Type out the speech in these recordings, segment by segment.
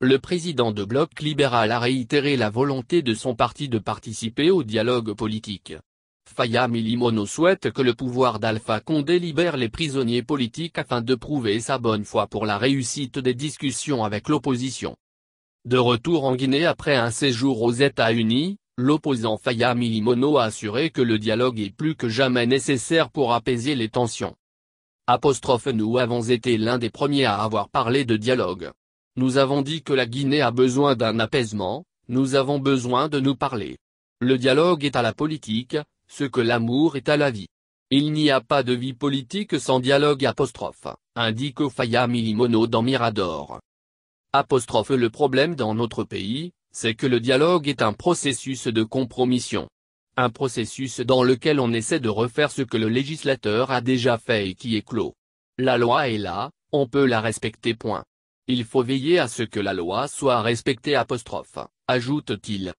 le président de Bloc libéral a réitéré la volonté de son parti de participer au dialogue politique. Fayam Ilimono souhaite que le pouvoir d'Alpha Condé libère les prisonniers politiques afin de prouver sa bonne foi pour la réussite des discussions avec l'opposition. De retour en Guinée après un séjour aux États-Unis, l'opposant Fayam Ilimono a assuré que le dialogue est plus que jamais nécessaire pour apaiser les tensions. Apostrophe nous avons été l'un des premiers à avoir parlé de dialogue. Nous avons dit que la Guinée a besoin d'un apaisement, nous avons besoin de nous parler. Le dialogue est à la politique, ce que l'amour est à la vie. Il n'y a pas de vie politique sans dialogue apostrophe, indique Ofaya Milimono dans Mirador. Apostrophe le problème dans notre pays, c'est que le dialogue est un processus de compromission. Un processus dans lequel on essaie de refaire ce que le législateur a déjà fait et qui est clos. La loi est là, on peut la respecter point. Il faut veiller à ce que la loi soit respectée apostrophe, ajoute-t-il.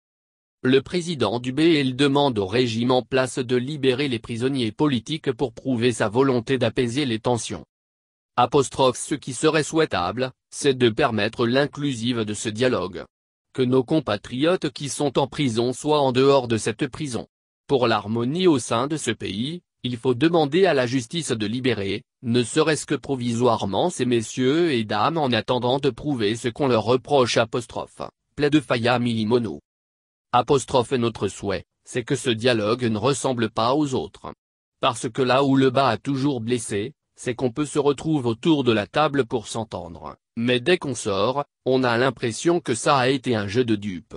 Le président du BL demande au régime en place de libérer les prisonniers politiques pour prouver sa volonté d'apaiser les tensions. Apostrophe ce qui serait souhaitable, c'est de permettre l'inclusive de ce dialogue. Que nos compatriotes qui sont en prison soient en dehors de cette prison. Pour l'harmonie au sein de ce pays, il faut demander à la justice de libérer, ne serait-ce que provisoirement ces messieurs et dames en attendant de prouver ce qu'on leur reproche apostrophe, plaide Faya Milimono. Apostrophe notre souhait, c'est que ce dialogue ne ressemble pas aux autres. Parce que là où le bas a toujours blessé, c'est qu'on peut se retrouver autour de la table pour s'entendre, mais dès qu'on sort, on a l'impression que ça a été un jeu de dupes.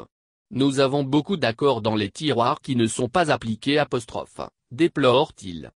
Nous avons beaucoup d'accords dans les tiroirs qui ne sont pas appliqués apostrophe, déplore-t-il.